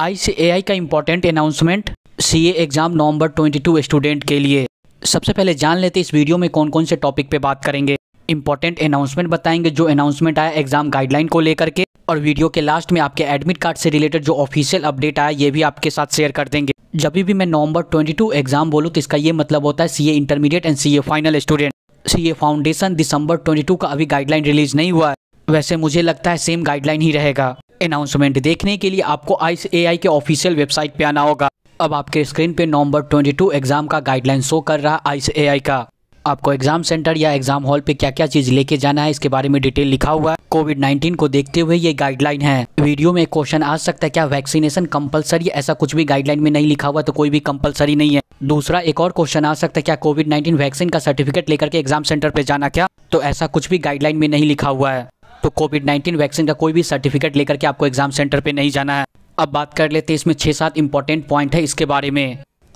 I A I का important announcement C A exam November 22 student के लिए सबसे पहले जान लेते इस वीडियो में कौन कौन से टॉपिक पे बात करेंगे इम्पोर्टेंट अनाउंसमेंट बताएंगे जो अनाउंसमेंट आया एग्ज़ाम गाइडलाइन को लेकर के और वीडियो के लास्ट में आपके एडमिट कार्ड से रिलेटेड जो ऑफिशियल अपडेट आया ये भी आपके साथ शेयर कर देंगे जब भी मैं नवंबर 22 एग्ज़ाम बोलूँ तो इसका ये मतलब होता है C A intermediate and C A final student C A foundation December 22 का अभी गाइडलाइन रिलीज नहीं हुआ है वैसे मुझे लगता है सेम गाइडलाइन ही रहेगा अनाउंसमेंट देखने के लिए आपको आई के ऑफिशियल वेबसाइट पे आना होगा अब आपके स्क्रीन पे नवंबर 22 एग्जाम का गाइडलाइन शो कर रहा आई का आपको एग्जाम सेंटर या एग्जाम हॉल पे क्या क्या चीज लेके जाना है इसके बारे में डिटेल लिखा हुआ है कोविड 19 को देखते हुए ये गाइडलाइन है वीडियो में क्वेश्चन आ सकता है क्या वैक्सीनेशन कंपलसरी ऐसा कुछ भी गाइडलाइन में नहीं लिखा हुआ तो कोई भी कंपलसरी नहीं है दूसरा एक और क्वेश्चन आ सकता है क्या कोविड नाइन्टीन वैक्सीन का सर्टिफिकेट लेकर के एग्जाम सेंटर पे जाना क्या तो ऐसा कुछ भी गाइडलाइन में नहीं लिखा हुआ है तो कोविड नाइन्टीन वैक्सीन का कोई भी सर्टिफिकेट लेकर के आपको एग्जाम सेंटर पे नहीं जाना है अब बात कर लेते हैं इसमें छह सात इंपॉर्टेंट पॉइंट है इसके बारे में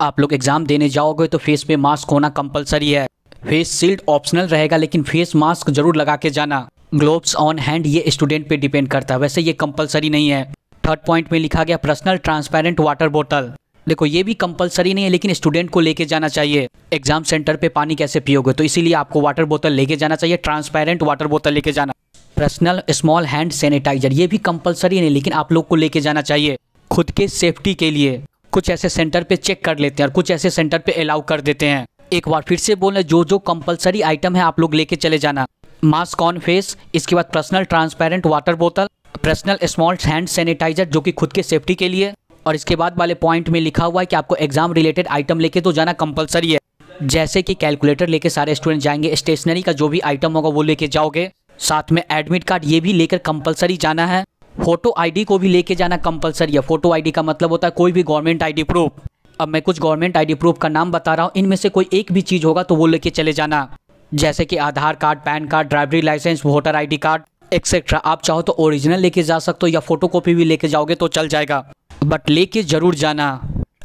आप लोग एग्जाम देने जाओगे तो फेस पे मास्क होना कंपलसरी है फेस शील्ड ऑप्शनल रहेगा लेकिन फेस मास्क जरूर लगा के जाना ग्लोब्स ऑन हैंड ये स्टूडेंट पे डिपेंड करता है वैसे ये कंपलसरी नहीं है थर्ड पॉइंट में लिखा गया पर्सनल ट्रांसपेरेंट वाटर बोतल देखो ये भी कंपलसरी नहीं है लेकिन स्टूडेंट को लेके जाना चाहिए एग्जाम सेंटर पे पानी कैसे पियोगे तो इसीलिए आपको वाटर बोतल लेके जाना चाहिए ट्रांसपेरेंट वाटर बोतल लेके जाना पर्सनल स्मॉल हैंड सैनिटाइजर ये भी कंपलसरी नहीं लेकिन आप लोग को लेके जाना चाहिए खुद के सेफ्टी के लिए कुछ ऐसे सेंटर पे चेक कर लेते हैं और कुछ ऐसे सेंटर पे अलाउ कर देते हैं एक बार फिर से बोल रहे जो जो कंपलसरी आइटम है आप लोग लेके चले जाना मास्क ऑन फेस इसके बाद पर्सनल ट्रांसपेरेंट वाटर बोतल पर्सनल स्मॉल हैंड सैनिटाइजर जो कि खुद के सेफ्टी के लिए और इसके बाद वाले पॉइंट में लिखा हुआ है कि आपको एग्जाम रिलेटेड आइटम लेके तो जाना कंपलसरी है जैसे कि कैलकुलेटर लेके सारे स्टूडेंट जाएंगे स्टेशनरी का जो भी आइटम होगा वो लेके जाओगे साथ में एडमिट कार्ड ये भी लेकर कंपलसरी जाना है फोटो आईडी को भी लेके जाना कंपलसरी है फोटो आईडी का मतलब होता है कोई भी गवर्नमेंट आईडी प्रूफ अब मैं कुछ गवर्नमेंट आईडी प्रूफ का नाम बता रहा हूँ इनमें से कोई एक भी चीज़ होगा तो वो लेके चले जाना जैसे कि Aadhaar card PAN card driving licence voter I card etcetera आप चाहो तो ओरिजिनल लेके जा सकते हो या फोटो कॉपी भी लेके जाओगे तो चल जाएगा बट लेके जरूर जाना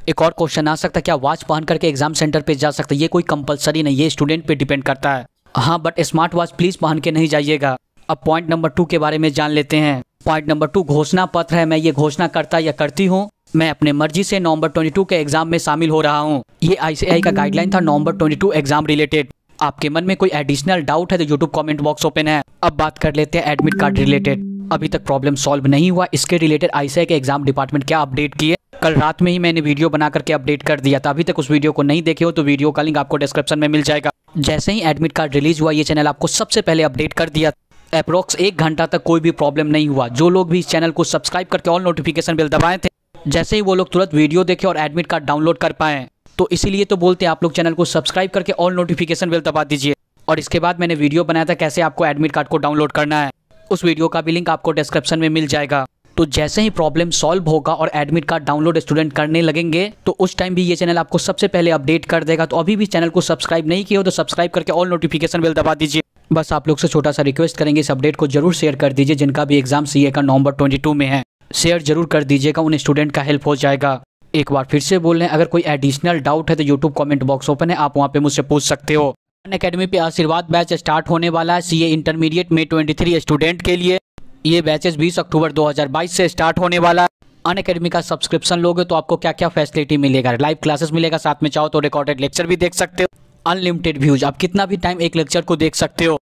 एक और क्वेश्चन आ सकता है क्या वॉच पहन करके एग्जाम सेंटर पे जा सकता है ये कोई कंपलसरी नहीं ये स्टूडेंट पे डिपेंड करता है हाँ बट स्मार्ट वॉच प्लीज़ पहन के नहीं जाइएगा अब पॉइंट नंबर टू के बारे में जान लेते हैं पॉइंट नंबर टू घोषणा पत्र है मैं ये घोषणा करता या करती हूँ मैं अपने मर्जी से नवंबर 22 के एग्जाम में शामिल हो रहा हूँ ये आईसीआई का गाइडलाइन था नवंबर 22 एग्जाम रिलेटेड आपके मन में कोई एडिशनल डाउट है तो यूट्यूब कमेंट बॉक्स ओपन है अब बात कर लेते हैं एडमिट कार्ड रिलेटेड अभी तक प्रॉब्लम सॉल्व नहीं हुआ इसके रिलेटेड आईसीआई के एग्जाम डिपार्टमेंट क्या अपडेट किए कल रात में ही मैंने वीडियो बना करके अपडेट कर दिया था अभी तक उस वीडियो को नहीं देखे हो तो वीडियो का लिंक आपको डिस्क्रिप्शन में मिल जाएगा जैसे ही एडमिट कार्ड रिलीज़ हुआ ये चैनल आपको सबसे पहले अपडेट कर दिया अप्रोक्स एक घंटा तक कोई भी प्रॉब्लम नहीं हुआ जो लोग भी इस चैनल को सब्सक्राइब करके ऑल नोटिफिकेशन बिल दबाए थे जैसे ही वो लोग तुरंत वीडियो देखे और एडमिट कार्ड डाउनलोड कर पाए तो इसीलिए तो बोलते हैं आप लोग चैनल को सब्सक्राइब करके ऑल नोटिफिकेशन बिल दबा दीजिए और इसके बाद मैंने वीडियो बनाया था कैसे आपको एडमिट कार्ड को डाउनलोड करना है उस वीडियो का भी लिंक आपको डिस्क्रिप्शन में मिल जाएगा तो जैसे ही प्रॉब्लम सॉल्व होगा और एडमिट कार्ड डाउनलोड स्टूडेंट करने लगेंगे तो उस टाइम भी ये चैनल आपको सबसे पहले अपडेट कर देगा तो अभी भी चैनल को सब्सक्राइब नहीं किया हो तो सब्सक्राइब करके ऑल नोटिफिकेशन बिल दबा दीजिए बस आप लोग से छोटा सा रिक्वेस्ट करेंगे इस अपडेट को जरूर शेयर कर दीजिए जिनका भी एग्जाम सी का नवंबर ट्वेंटी में है शेयर जरूर कर दीजिएगा उन स्टूडेंट का हेल्प हो जाएगा एक बार फिर से बोल रहे हैं अगर कोई एडिशनल डाउट है तो यूट्यूब कॉमेंट बॉक्स ओपन है आप वहाँ पे मुझसे पूछ सकते हो अकेडमी पे आशीर्वाद बैच स्टार्ट होने वाला है सीए इंटरमीडिएट में ट्वेंटी स्टूडेंट के लिए ये बैचेस 20 अक्टूबर 2022 से स्टार्ट होने वाला है अन अकेडमी का सब्सक्रिप्शन लोगे तो आपको क्या क्या फैसिलिटी मिलेगा लाइव क्लासेस मिलेगा साथ में चाहो तो रिकॉर्डेड लेक्चर भी देख सकते हो अनलिमिटेड व्यूज आप कितना भी टाइम एक लेक्चर को देख सकते हो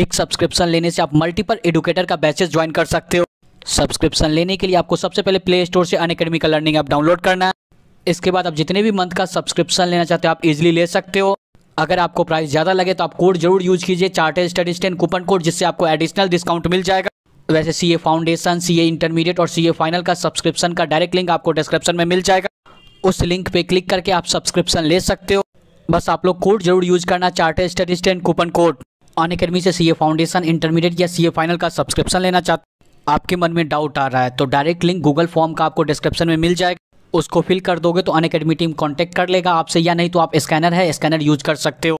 एक सब्सक्रिप्शन लेने से आप मल्टीपल एडुकेटर का बैचेस ज्वाइन कर सकते हो सब्सक्रिप्शन लेने के लिए आपको सबसे पहले प्ले स्टोर से अन अकेडमी का लर्निंग ऐप डाउनलोड करना है इसके बाद आप जितने भी मंथ का सब्सक्रिप्शन लेना चाहते हो आप इजिली ले सकते हो अगर आपको प्राइस ज़्यादा लगे तो आप कोड जरूर यूज कीजिए चार्टेज स्टडी टेन कूपन कोड जिससे आपको एडिशनल डिस्काउंट मिल जाएगा तो वैसे सीए फाउंडेशन सी इंटरमीडिएट और सी फाइनल का सब्सक्रिप्शन का डायरेक्ट लिंक आपको डिस्क्रिप्शन में मिल जाएगा उस लिंक पे क्लिक करके आप सब्सक्रिप्शन ले सकते हो बस आप लोग कोड जरूर यूज करना चाहते हैं कूपन कोड अन अकेडमी से सी फाउंडेशन इंटरमीडिएट या सी फाइनल का सब्सक्रिप्शन लेना चाहते आपके मन में डाउट आ रहा है तो डायरेक्ट लिंक गूगल फॉर्म का आपको डिस्क्रिप्शन में मिल जाएगा उसको फिल कर दोगे तो अन टीम कॉन्टैक्ट कर लेगा आपसे या नहीं तो आप स्कैनर है स्कैनर यूज कर सकते हो